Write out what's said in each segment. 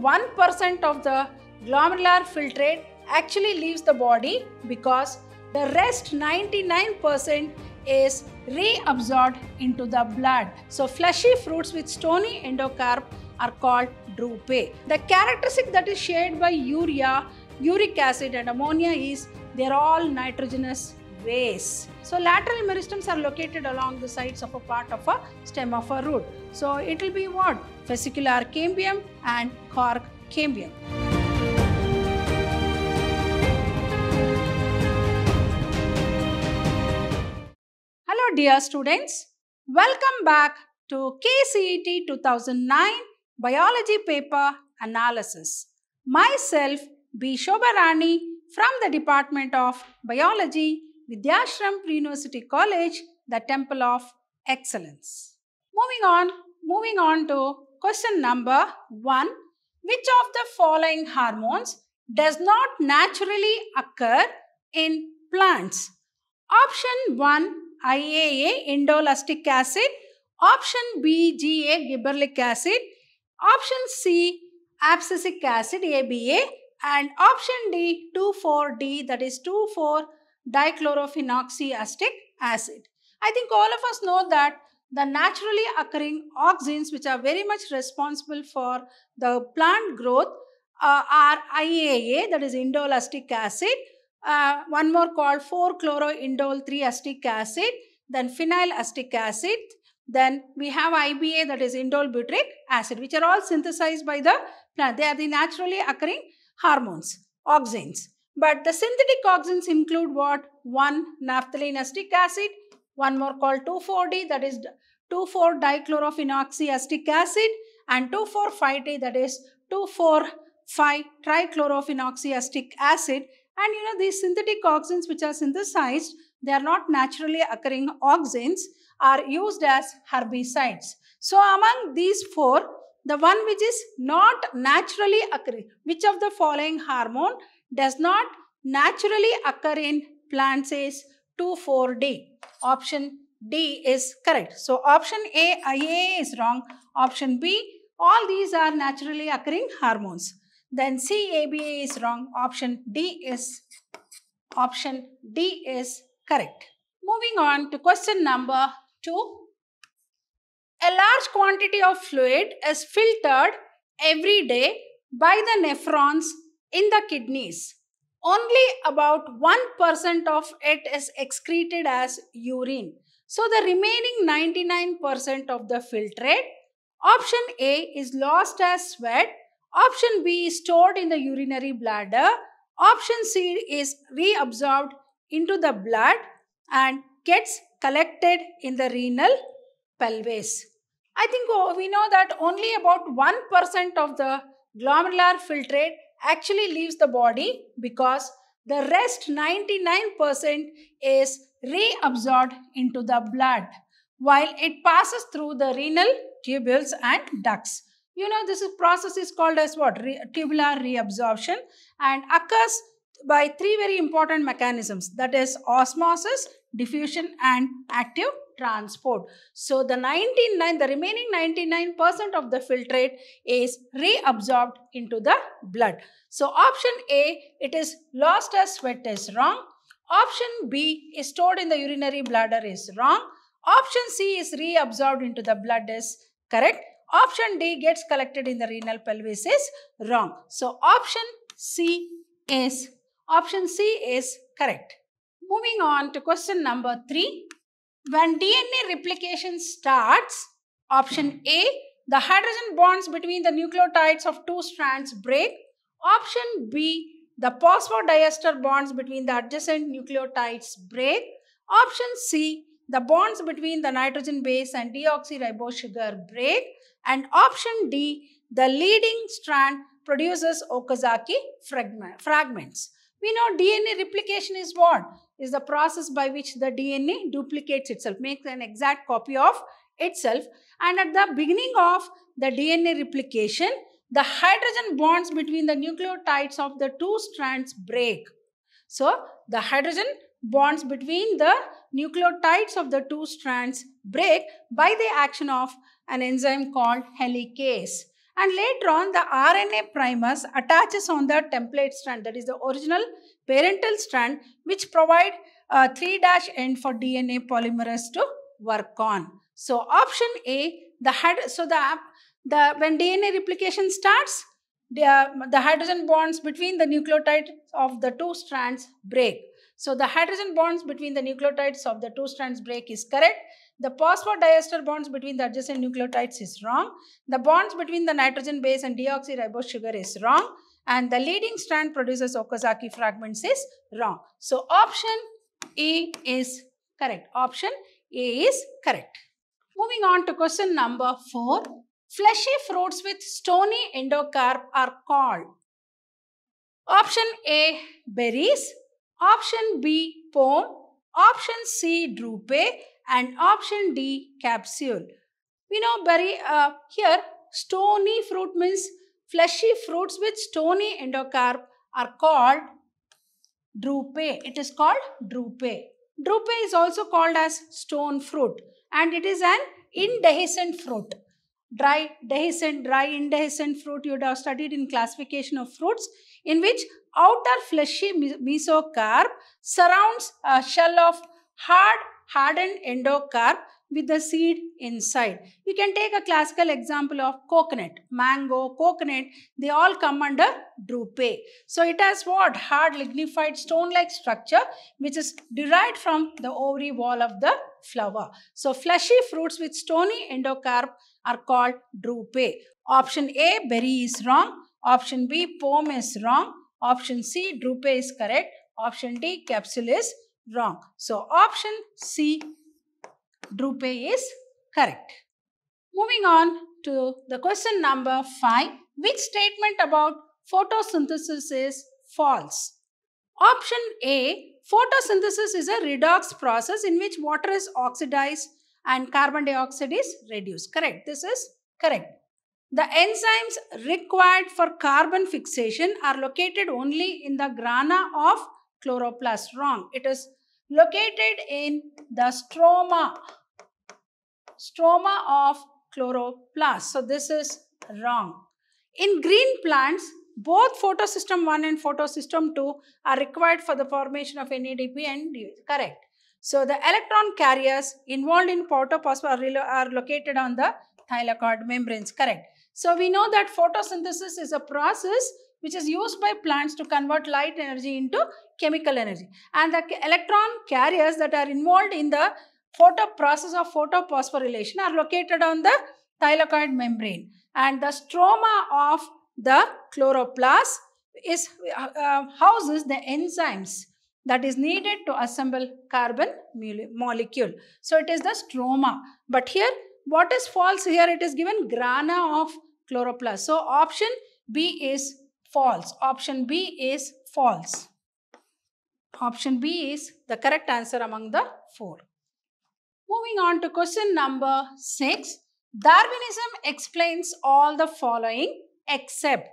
1% of the glomerular filtrate actually leaves the body because the rest 99% is reabsorbed into the blood. So fleshy fruits with stony endocarp are called drupe. The characteristic that is shared by urea, uric acid and ammonia is they are all nitrogenous ways. So lateral meristems are located along the sides of a part of a stem of a root. So it will be what? Fascicular cambium and cork cambium. Hello dear students, welcome back to KCET 2009 Biology Paper Analysis. Myself B. Shobarani from the Department of Biology Vidyashram Pre-University College, the Temple of Excellence. Moving on, moving on to question number 1. Which of the following hormones does not naturally occur in plants? Option 1 IAA indolastic acid, option B GA gibberellic acid, option C abscisic acid ABA and option D 2,4-D that is 2,4 dichlorophenoxyacetic acid. I think all of us know that the naturally occurring auxins which are very much responsible for the plant growth uh, are IAA that is indoleacetic acid, uh, one more called 4-chloroindole-3-acetic acid, then phenylacetic acid, then we have IBA that is acid which are all synthesized by the plant. They are the naturally occurring hormones, auxins. But the synthetic auxins include what? One naphthalene acetic acid, one more called 2,4-D that is 2,4-dichlorophenoxyacetic acid and 2,4,5-T that is 2,4,5-trichlorophenoxyacetic acid. And you know these synthetic auxins which are synthesized, they are not naturally occurring auxins, are used as herbicides. So among these four, the one which is not naturally occurring, which of the following hormone does not naturally occur in plants is 2,4-D. Option D is correct. So option A, IA is wrong. Option B, all these are naturally occurring hormones. Then C, ABA is wrong. Option D is option D is correct. Moving on to question number 2. A large quantity of fluid is filtered every day by the nephrons in the kidneys, only about 1% of it is excreted as urine. So the remaining 99% of the filtrate, option A is lost as sweat, option B is stored in the urinary bladder, option C is reabsorbed into the blood and gets collected in the renal pelvis. I think oh, we know that only about 1% of the glomerular filtrate actually leaves the body because the rest 99% is reabsorbed into the blood while it passes through the renal tubules and ducts. You know this is process is called as what? Re tubular reabsorption and occurs by three very important mechanisms that is osmosis, diffusion and active transport. So the 99, the remaining 99% of the filtrate is reabsorbed into the blood. So option A, it is lost as sweat is wrong. Option B is stored in the urinary bladder is wrong. Option C is reabsorbed into the blood is correct. Option D gets collected in the renal pelvis is wrong. So option C is option C is correct. Moving on to question number 3. When DNA replication starts, option A, the hydrogen bonds between the nucleotides of two strands break. Option B, the phosphodiester bonds between the adjacent nucleotides break. Option C, the bonds between the nitrogen base and deoxyribose sugar break. And option D, the leading strand produces Okazaki fragments. We know DNA replication is what? is the process by which the DNA duplicates itself, makes an exact copy of itself. And at the beginning of the DNA replication, the hydrogen bonds between the nucleotides of the two strands break. So, the hydrogen bonds between the nucleotides of the two strands break by the action of an enzyme called helicase. And later on, the RNA primers attaches on the template strand, that is the original parental strand which provide a uh, 3 dash end for DNA polymerase to work on. So option A, the so the, the when DNA replication starts, the, uh, the hydrogen bonds between the nucleotides of the two strands break. So the hydrogen bonds between the nucleotides of the two strands break is correct. The phosphodiester bonds between the adjacent nucleotides is wrong. The bonds between the nitrogen base and deoxyribose sugar is wrong and the leading strand produces Okazaki fragments is wrong. So option A is correct. Option A is correct. Moving on to question number 4. Fleshy fruits with stony endocarp are called. Option A, berries. Option B, pome. Option C, drupe. And option D, capsule. We know berry, uh, here stony fruit means Fleshy fruits with stony endocarp are called drupe. It is called drupe. Drupe is also called as stone fruit and it is an indehiscent fruit. Dry, dehiscent, dry, indehiscent fruit you would have studied in classification of fruits in which outer fleshy mesocarp surrounds a shell of hard, hardened endocarp with the seed inside. You can take a classical example of coconut, mango, coconut, they all come under drupe. So it has what? Hard lignified stone-like structure which is derived from the ovary wall of the flower. So fleshy fruits with stony endocarp are called drupe. Option A, berry is wrong. Option B, pome is wrong. Option C, drupe is correct. Option D, capsule is wrong. So option C Drupe is correct. Moving on to the question number 5. Which statement about photosynthesis is false? Option A. Photosynthesis is a redox process in which water is oxidized and carbon dioxide is reduced. Correct. This is correct. The enzymes required for carbon fixation are located only in the grana of chloroplast. Wrong. It is located in the stroma, stroma of chloroplast. So this is wrong. In green plants, both photosystem 1 and photosystem 2 are required for the formation of NADP and correct. So the electron carriers involved in photophosphoryl are located on the thylakoid membranes, correct. So we know that photosynthesis is a process which is used by plants to convert light energy into chemical energy. And the electron carriers that are involved in the photo process of photophosphorylation are located on the thylakoid membrane. And the stroma of the chloroplast is uh, uh houses the enzymes that is needed to assemble carbon molecule. So it is the stroma. But here, what is false here? It is given grana of chloroplast. So option B is false. Option B is false. Option B is the correct answer among the four. Moving on to question number 6. Darwinism explains all the following except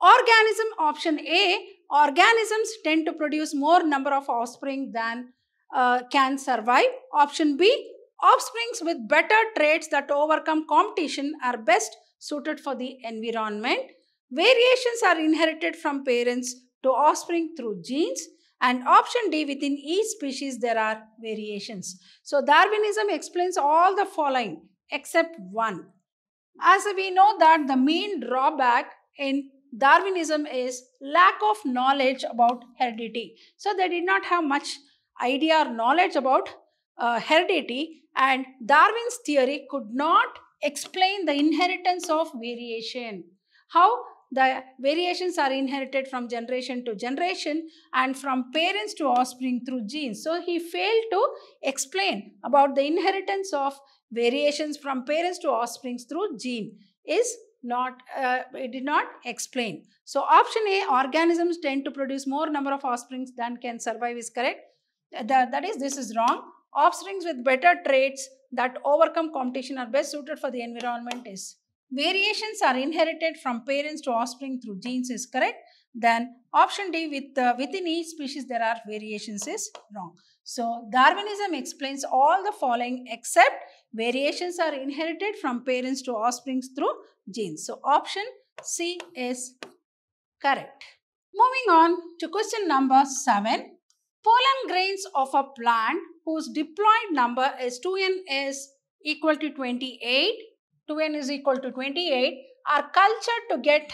organism option A. Organisms tend to produce more number of offspring than uh, can survive. Option B. Offsprings with better traits that overcome competition are best suited for the environment. Variations are inherited from parents to offspring through genes and option D within each species there are variations. So Darwinism explains all the following except one. As we know that the main drawback in Darwinism is lack of knowledge about heredity. So they did not have much idea or knowledge about uh, heredity and Darwin's theory could not explain the inheritance of variation. How the variations are inherited from generation to generation and from parents to offspring through genes. So he failed to explain about the inheritance of variations from parents to offspring through gene is not uh, it did not explain. So option A organisms tend to produce more number of offspring than can survive is correct. that is this is wrong. Offspring with better traits that overcome competition are best suited for the environment is variations are inherited from parents to offspring through genes is correct. Then option D with uh, within each species there are variations is wrong. So Darwinism explains all the following except variations are inherited from parents to offspring through genes. So option C is correct. Moving on to question number 7. Pollen grains of a plant whose diploid number is 2n is equal to 28 2n is equal to 28 are cultured to get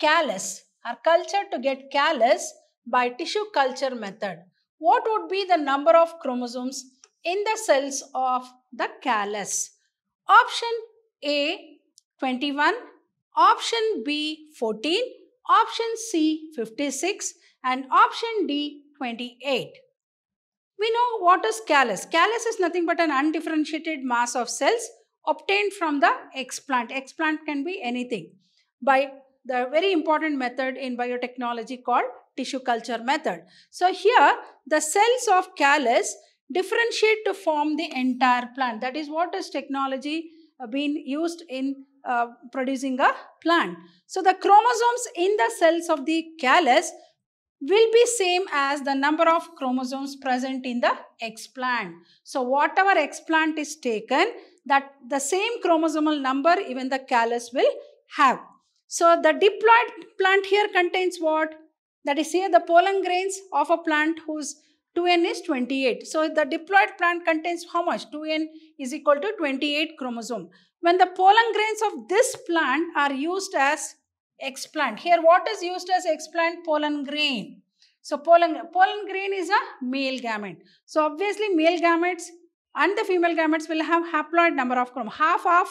callus, are cultured to get callus by tissue culture method. What would be the number of chromosomes in the cells of the callus? Option A 21, option B 14, option C 56 and option D 28. We know what is callus. Callus is nothing but an undifferentiated mass of cells obtained from the explant. Explant can be anything by the very important method in biotechnology called tissue culture method. So here the cells of callus differentiate to form the entire plant. That is what is technology uh, being used in uh, producing a plant. So the chromosomes in the cells of the callus will be same as the number of chromosomes present in the explant. So whatever explant is taken, that the same chromosomal number even the callus will have. So the diploid plant here contains what? That is here the pollen grains of a plant whose 2n is 28. So the diploid plant contains how much? 2n is equal to 28 chromosome. When the pollen grains of this plant are used as explant. Here what is used as explant? Pollen grain. So pollen, pollen grain is a male gamete. So obviously male gametes and the female gametes will have haploid number of chromosomes, half of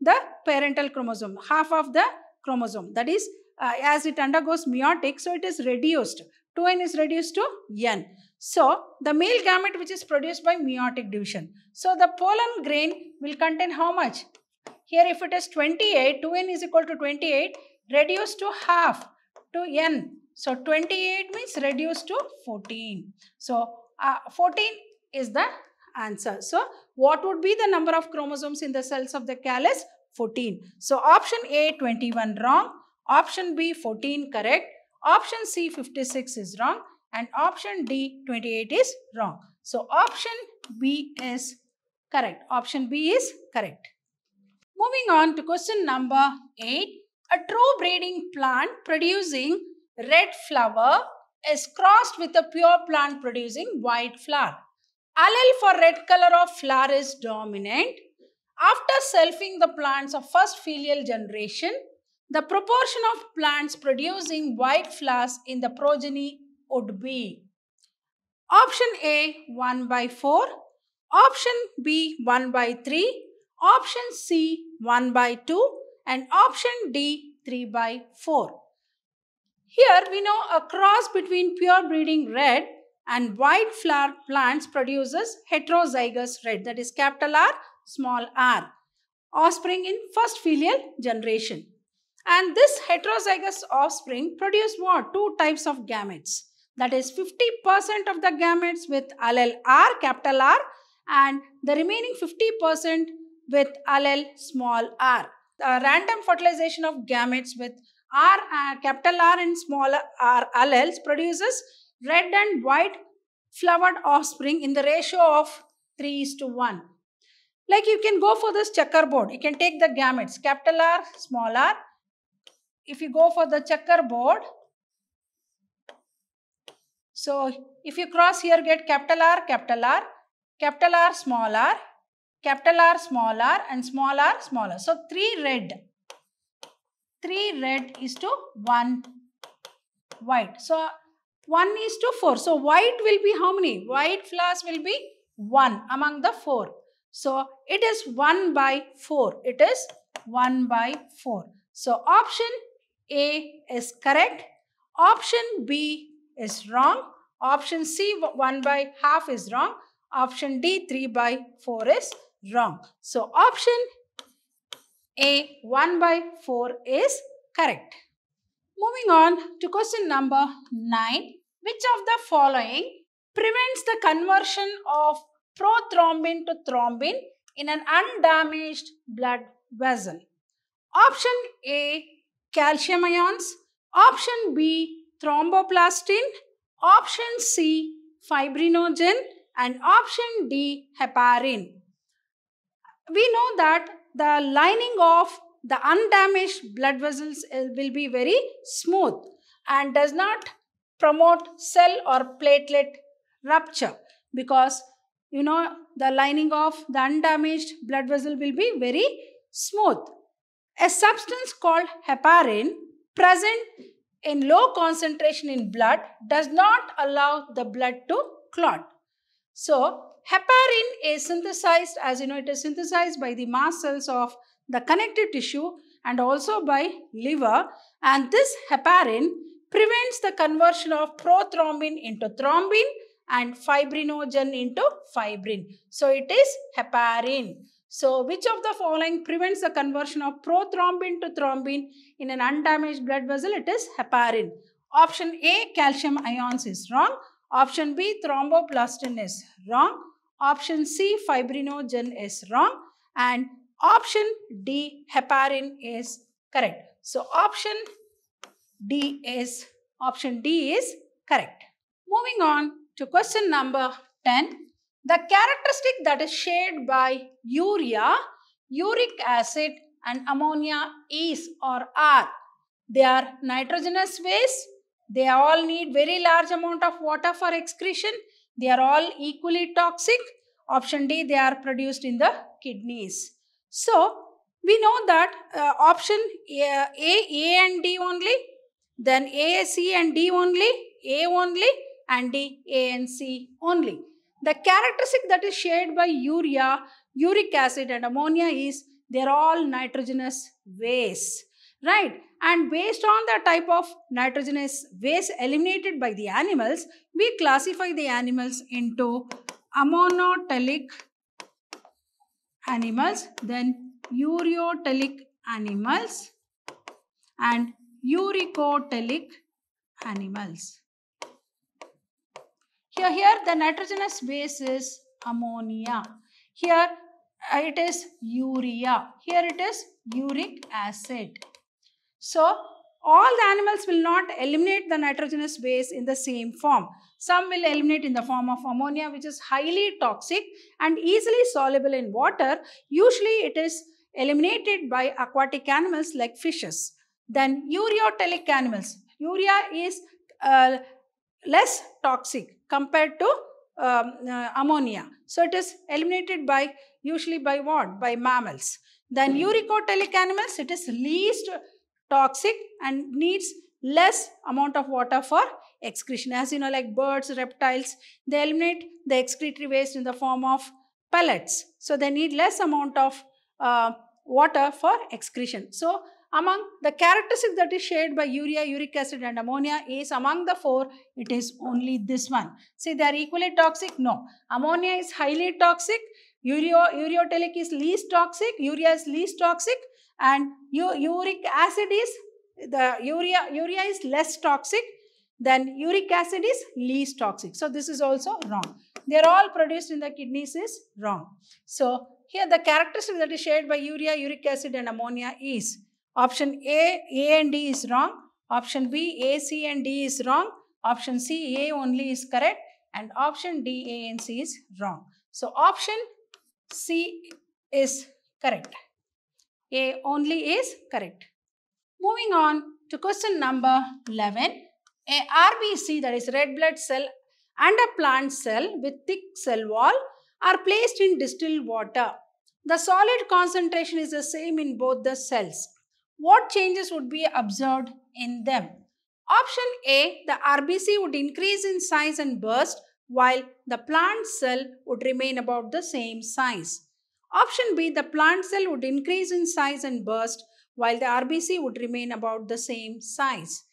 the parental chromosome, half of the chromosome. That is, uh, as it undergoes meiotic, so it is reduced. 2n is reduced to n. So, the male gamete which is produced by meiotic division. So, the pollen grain will contain how much? Here if it is 28, 2n is equal to 28, reduced to half to n. So, 28 means reduced to 14. So, uh, 14 is the answer. So, what would be the number of chromosomes in the cells of the callus? 14. So, option A 21 wrong, option B 14 correct, option C 56 is wrong and option D 28 is wrong. So, option B is correct. Option B is correct. Moving on to question number 8. A true breeding plant producing red flower is crossed with a pure plant producing white flower. Allele for red color of flower is dominant. After selfing the plants of first filial generation, the proportion of plants producing white flowers in the progeny would be option A 1 by 4, option B 1 by 3, option C 1 by 2 and option D 3 by 4. Here we know a cross between pure breeding red and white flower plants produces heterozygous red that is capital R small r offspring in first filial generation and this heterozygous offspring produce what two types of gametes that is 50% of the gametes with allele r capital R and the remaining 50% with allele small r the random fertilization of gametes with R uh, capital R and small r alleles produces red and white flowered offspring in the ratio of 3 is to 1. Like you can go for this checkerboard. You can take the gametes, capital R, small r. If you go for the checkerboard, so if you cross here, get capital R, capital R, capital R, small r, capital R, small r, and small r, small r. So 3 red. 3 red is to 1 white. So 1 is to 4. So white will be how many? White flowers will be 1 among the 4. So it is 1 by 4. It is 1 by 4. So option A is correct. Option B is wrong. Option C 1 by half is wrong. Option D 3 by 4 is wrong. So option A 1 by 4 is correct. Moving on to question number 9. Which of the following prevents the conversion of prothrombin to thrombin in an undamaged blood vessel? Option A, calcium ions. Option B, thromboplastin. Option C, fibrinogen. And option D, heparin. We know that the lining of the undamaged blood vessels eh, will be very smooth and does not promote cell or platelet rupture because you know the lining of the undamaged blood vessel will be very smooth. A substance called heparin present in low concentration in blood does not allow the blood to clot. So heparin is synthesized as you know it is synthesized by the mast cells of the connective tissue and also by liver and this heparin prevents the conversion of prothrombin into thrombin and fibrinogen into fibrin. So it is heparin. So which of the following prevents the conversion of prothrombin to thrombin in an undamaged blood vessel? It is heparin. Option A calcium ions is wrong. Option B thromboplastin is wrong. Option C fibrinogen is wrong. And Option D, heparin is correct. So option D is, option D is correct. Moving on to question number 10. The characteristic that is shared by urea, uric acid and ammonia is or are. They are nitrogenous waste. They all need very large amount of water for excretion. They are all equally toxic. Option D, they are produced in the kidneys. So, we know that uh, option A, uh, A, A and D only, then A, C and D only, A only and D, A and C only. The characteristic that is shared by urea, uric acid and ammonia is they are all nitrogenous waste, right? And based on the type of nitrogenous waste eliminated by the animals, we classify the animals into ammonotelic animals, then ureotelic animals and uricotelic animals. Here, here the nitrogenous base is ammonia. Here uh, it is urea. Here it is uric acid. So all the animals will not eliminate the nitrogenous base in the same form. Some will eliminate in the form of ammonia which is highly toxic and easily soluble in water. Usually it is eliminated by aquatic animals like fishes. Then ureotelic animals. Urea is uh, less toxic compared to um, uh, ammonia. So it is eliminated by usually by what? By mammals. Then uricotelic animals, it is least toxic and needs less amount of water for excretion. As you know, like birds, reptiles, they eliminate the excretory waste in the form of pellets. So they need less amount of uh, water for excretion. So among the characteristics that is shared by urea, uric acid and ammonia is among the four, it is only this one. See, they are equally toxic? No. Ammonia is highly toxic, Ureo, ureotelic is least toxic, urea is least toxic and uric acid is, the urea, urea is less toxic then uric acid is least toxic. So this is also wrong. They're all produced in the kidneys is wrong. So here the characteristic that is shared by urea, uric acid and ammonia is option A, A and D is wrong. Option B, A, C and D is wrong. Option C, A only is correct. And option D, A and C is wrong. So option C is correct. A only is correct. Moving on to question number 11. A RBC that is red blood cell and a plant cell with thick cell wall are placed in distilled water. The solid concentration is the same in both the cells. What changes would be observed in them? Option A, the RBC would increase in size and burst while the plant cell would remain about the same size. Option B, the plant cell would increase in size and burst while the RBC would remain about the same size.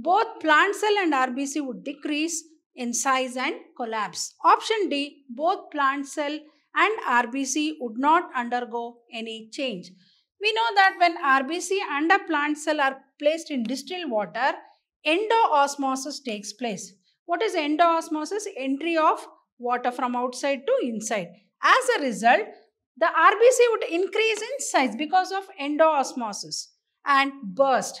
Both plant cell and RBC would decrease in size and collapse. Option D, both plant cell and RBC would not undergo any change. We know that when RBC and a plant cell are placed in distilled water, endoosmosis takes place. What is endoosmosis? Entry of water from outside to inside. As a result, the RBC would increase in size because of endoosmosis and burst.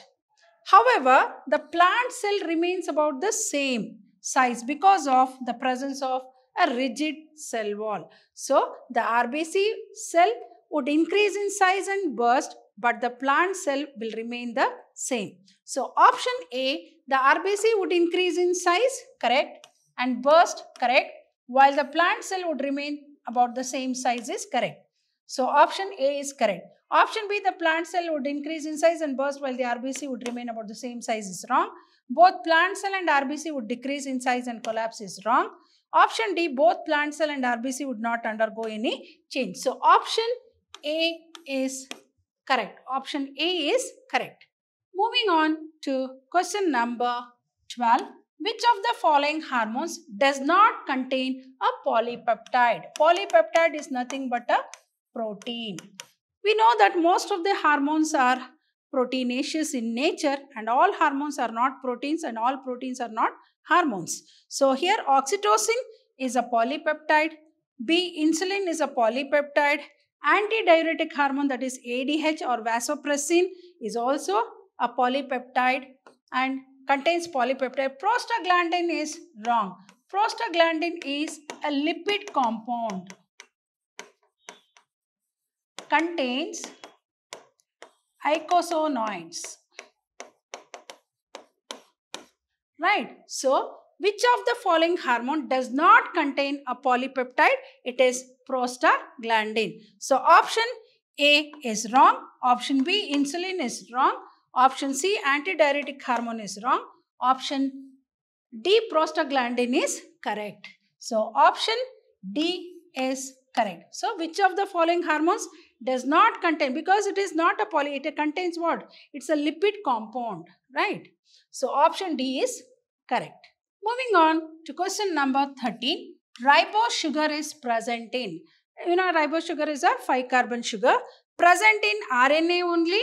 However, the plant cell remains about the same size because of the presence of a rigid cell wall. So, the RBC cell would increase in size and burst but the plant cell will remain the same. So, option A, the RBC would increase in size, correct, and burst, correct, while the plant cell would remain about the same size is correct. So, option A is correct. Option B, the plant cell would increase in size and burst while the RBC would remain about the same size is wrong. Both plant cell and RBC would decrease in size and collapse is wrong. Option D, both plant cell and RBC would not undergo any change. So, option A is correct. Option A is correct. Moving on to question number 12. Which of the following hormones does not contain a polypeptide? Polypeptide is nothing but a protein. We know that most of the hormones are proteinaceous in nature and all hormones are not proteins and all proteins are not hormones. So here oxytocin is a polypeptide, B insulin is a polypeptide, antidiuretic hormone that is ADH or vasopressin is also a polypeptide and contains polypeptide. Prostaglandin is wrong. Prostaglandin is a lipid compound contains icosanoids. Right. So, which of the following hormone does not contain a polypeptide? It is prostaglandin. So, option A is wrong. Option B, insulin is wrong. Option C, antidiuretic hormone is wrong. Option D, prostaglandin is correct. So, option D is correct. So, which of the following hormones does not contain because it is not a poly it contains what it's a lipid compound right so option d is correct moving on to question number 13 ribose sugar is present in you know ribose sugar is a 5 carbon sugar present in rna only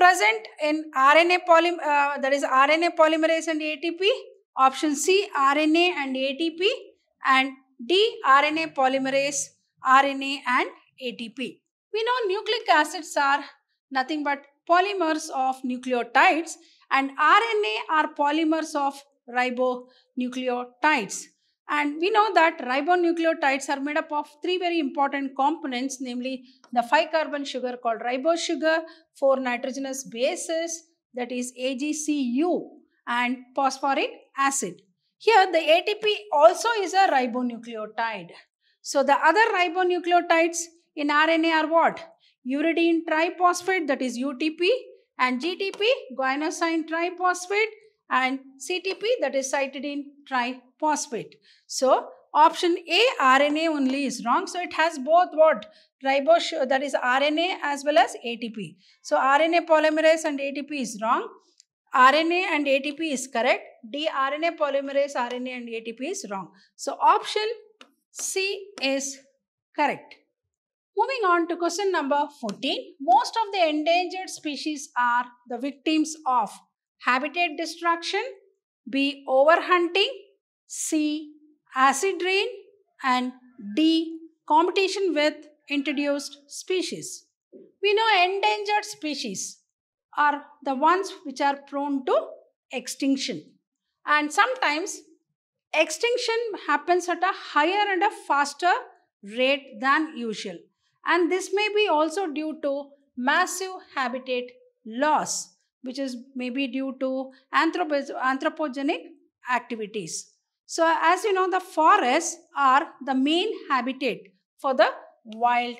present in rna polymer uh, that is rna polymerase and atp option c rna and atp and d rna polymerase rna and atp we know nucleic acids are nothing but polymers of nucleotides and RNA are polymers of ribonucleotides. And we know that ribonucleotides are made up of three very important components, namely the 5-carbon sugar called ribosugar, 4 nitrogenous bases, that is AGCU and phosphoric acid. Here the ATP also is a ribonucleotide. So the other ribonucleotides in RNA are what? Uridine triphosphate that is UTP and GTP guanosine triphosphate and CTP that is cytidine triphosphate. So option A RNA only is wrong. So it has both what? Ribose that is RNA as well as ATP. So RNA polymerase and ATP is wrong. RNA and ATP is correct. DRNA polymerase RNA and ATP is wrong. So option C is correct. Moving on to question number 14. Most of the endangered species are the victims of habitat destruction, B. Overhunting, C. Acid rain and D. Competition with introduced species. We know endangered species are the ones which are prone to extinction. And sometimes extinction happens at a higher and a faster rate than usual. And this may be also due to massive habitat loss, which is maybe due to anthropogenic activities. So as you know, the forests are the main habitat for the wild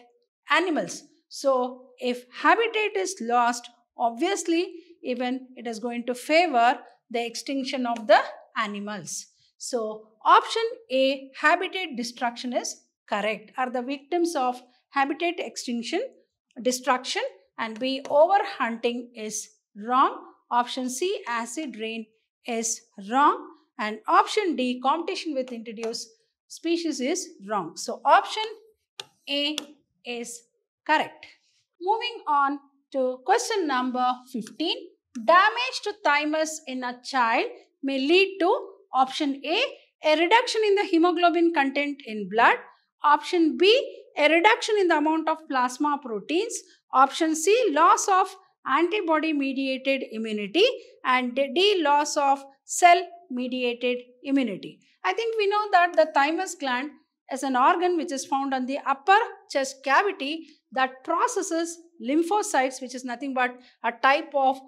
animals. So if habitat is lost, obviously even it is going to favor the extinction of the animals. So option A, habitat destruction is correct. Are the victims of habitat extinction, destruction and B overhunting is wrong. Option C acid rain is wrong and option D competition with introduced species is wrong. So option A is correct. Moving on to question number 15. Damage to thymus in a child may lead to option A, a reduction in the hemoglobin content in blood. Option B, a reduction in the amount of plasma proteins. Option C, loss of antibody mediated immunity and D, loss of cell mediated immunity. I think we know that the thymus gland is an organ which is found on the upper chest cavity that processes lymphocytes, which is nothing but a type of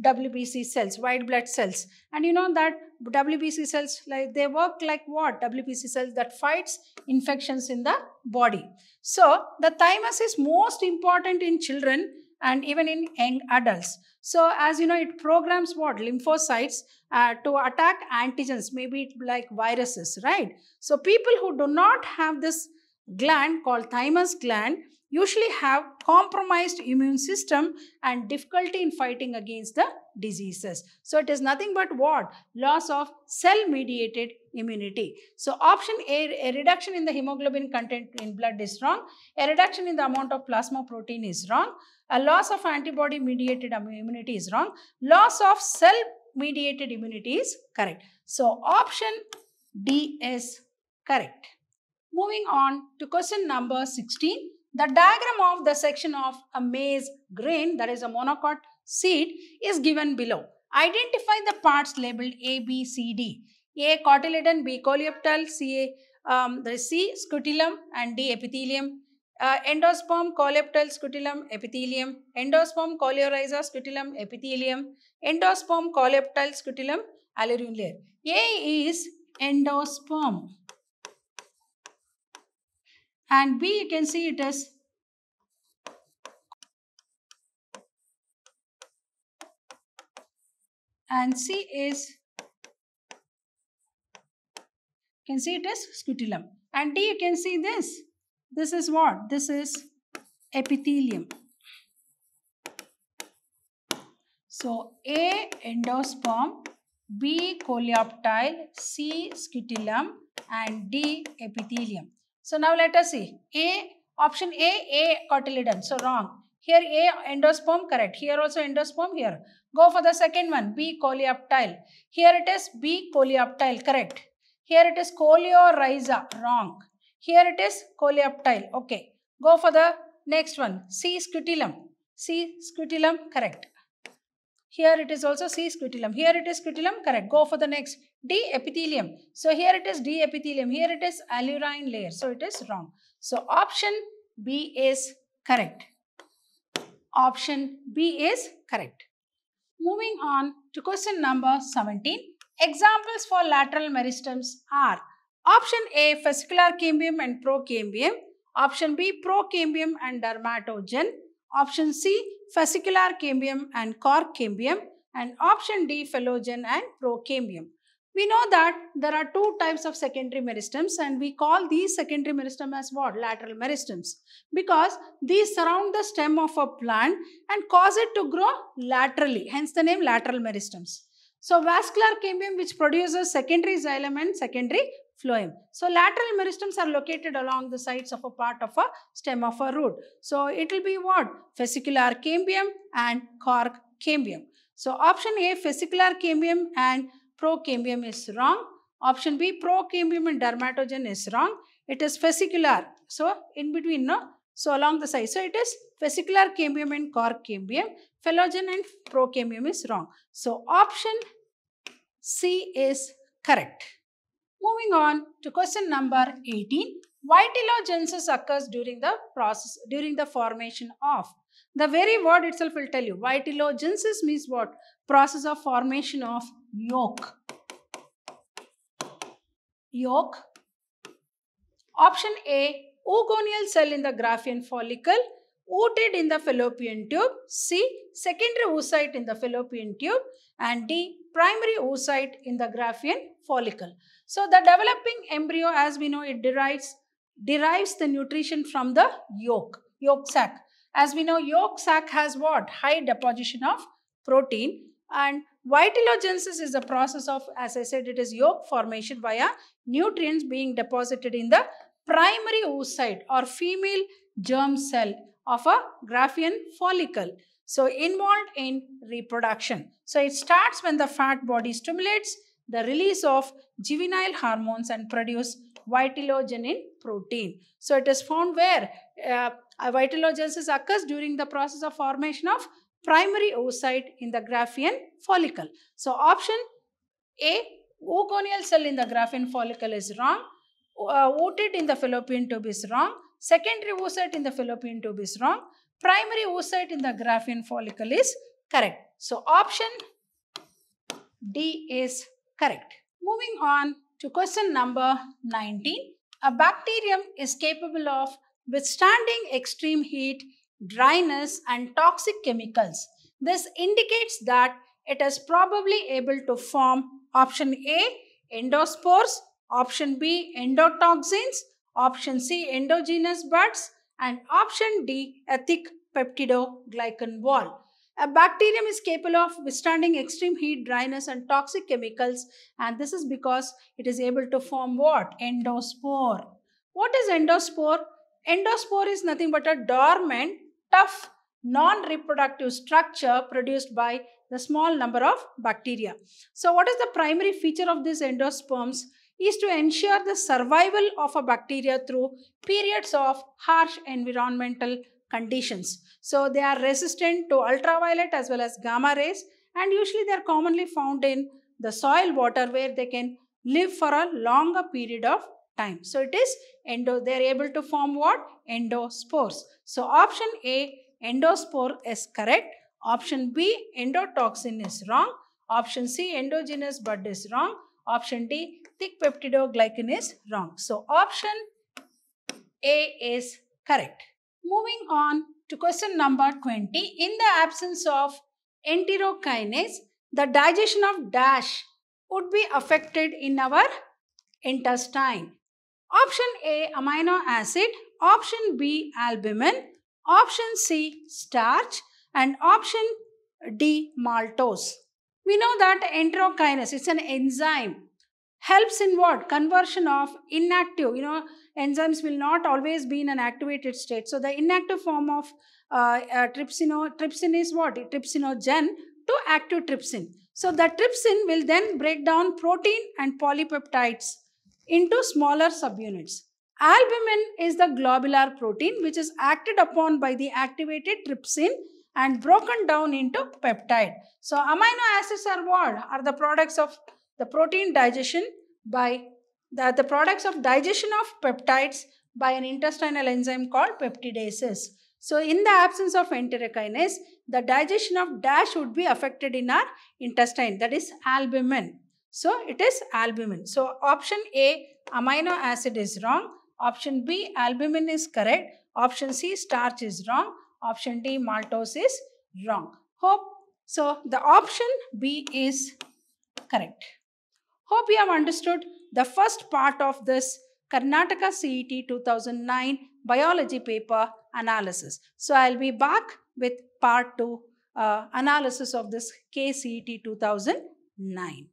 WBC cells, white blood cells. And you know that WBC cells, like they work like what? WBC cells that fights infections in the body. So the thymus is most important in children and even in young adults. So as you know, it programs what? Lymphocytes uh, to attack antigens, maybe like viruses, right? So people who do not have this gland called thymus gland, usually have compromised immune system and difficulty in fighting against the diseases. So it is nothing but what? Loss of cell-mediated immunity. So option A, a reduction in the hemoglobin content in blood is wrong. A reduction in the amount of plasma protein is wrong. A loss of antibody-mediated immunity is wrong. Loss of cell-mediated immunity is correct. So option D is correct. Moving on to question number 16. The diagram of the section of a maize grain, that is a monocot seed, is given below. Identify the parts labeled A, B, C, D. A, cotyledon, B, coleoptile, C, um, there is C, scutellum, and D, epithelium. Uh, endosperm, coleoptile, scutellum, epithelium. Endosperm, coleorhiza, scutellum, epithelium. Endosperm, coleoptile, scutellum, alluvial layer. A is endosperm and B you can see it is and C is you can see it is scutellum and D you can see this this is what this is epithelium so A endosperm B coleoptile C scutellum and D epithelium so now let us see. A, option A, A cotyledon. So wrong. Here A endosperm, correct. Here also endosperm, here. Go for the second one, B coleoptile. Here it is B coleoptile, correct. Here it is coleoriza wrong. Here it is coleoptile, okay. Go for the next one, C scutellum. C scutellum, correct. Here it is also C scutellum. Here it is scutellum, correct. Go for the next, D epithelium. So here it is D epithelium. Here it is allurine layer. So it is wrong. So option B is correct. Option B is correct. Moving on to question number 17. Examples for lateral meristems are option A fascicular cambium and procambium, option B procambium and dermatogen, option C fascicular cambium and cork cambium. and option D phallogen and procambium. We know that there are two types of secondary meristems and we call these secondary meristem as what? Lateral meristems. Because these surround the stem of a plant and cause it to grow laterally, hence the name lateral meristems. So vascular cambium which produces secondary xylem and secondary phloem. So lateral meristems are located along the sides of a part of a stem of a root. So it will be what? Fascicular cambium and cork cambium. So option A, fascicular cambium and procambium is wrong. Option B, procambium and dermatogen is wrong. It is fascicular. So, in between, no? So, along the side. So, it is fascicular cambium and cork cambium. Phellogen and procambium is wrong. So, option C is correct. Moving on to question number 18. Vitellogenesis occurs during the process, during the formation of. The very word itself will tell you. Vitellogenesis means what? process of formation of yolk. Yolk. Option A, oogonial cell in the graphene follicle, ooted in the fallopian tube, C, secondary oocyte in the fallopian tube and D, primary oocyte in the graphene follicle. So the developing embryo as we know it derives, derives the nutrition from the yolk, yolk sac. As we know yolk sac has what? High deposition of protein and vitellogenesis is the process of, as I said, it is yolk formation via nutrients being deposited in the primary oocyte or female germ cell of a graphian follicle. So, involved in reproduction. So, it starts when the fat body stimulates the release of juvenile hormones and produce vitellogenin protein. So, it is found where uh, vitellogenesis occurs during the process of formation of primary oocyte in the graphene follicle. So option A, oogonial cell in the graphene follicle is wrong. Uh, ooted in the fallopian tube is wrong. Secondary oocyte in the fallopian tube is wrong. Primary oocyte in the graphene follicle is correct. So option D is correct. Moving on to question number 19. A bacterium is capable of withstanding extreme heat dryness and toxic chemicals. This indicates that it is probably able to form option A endospores, option B endotoxins, option C endogenous buds and option D a thick peptidoglycan wall. A bacterium is capable of withstanding extreme heat, dryness and toxic chemicals and this is because it is able to form what? Endospore. What is endospore? Endospore is nothing but a dormant tough non-reproductive structure produced by the small number of bacteria. So what is the primary feature of these endosperms is to ensure the survival of a bacteria through periods of harsh environmental conditions. So they are resistant to ultraviolet as well as gamma rays and usually they are commonly found in the soil water where they can live for a longer period of time. So it is endo they are able to form what endospores so option a endospore is correct option b endotoxin is wrong option c endogenous bud is wrong option d thick peptidoglycan is wrong so option a is correct moving on to question number 20 in the absence of enterokinase the digestion of dash would be affected in our intestine Option A amino acid, option B albumin, option C starch and option D maltose. We know that enterokinase, it's an enzyme, helps in what? Conversion of inactive, you know, enzymes will not always be in an activated state. So, the inactive form of uh, uh, trypsin is what? Trypsinogen to active trypsin. So, the trypsin will then break down protein and polypeptides into smaller subunits. Albumin is the globular protein which is acted upon by the activated trypsin and broken down into peptide. So amino acids are what? Are the products of the protein digestion by the, the products of digestion of peptides by an intestinal enzyme called peptidases. So in the absence of enterokinase, the digestion of DASH would be affected in our intestine that is albumin. So it is albumin. So option A, amino acid is wrong. Option B, albumin is correct. Option C, starch is wrong. Option D, maltose is wrong. Hope, so the option B is correct. Hope you have understood the first part of this Karnataka CET 2009 biology paper analysis. So I'll be back with part 2 uh, analysis of this KCET 2009.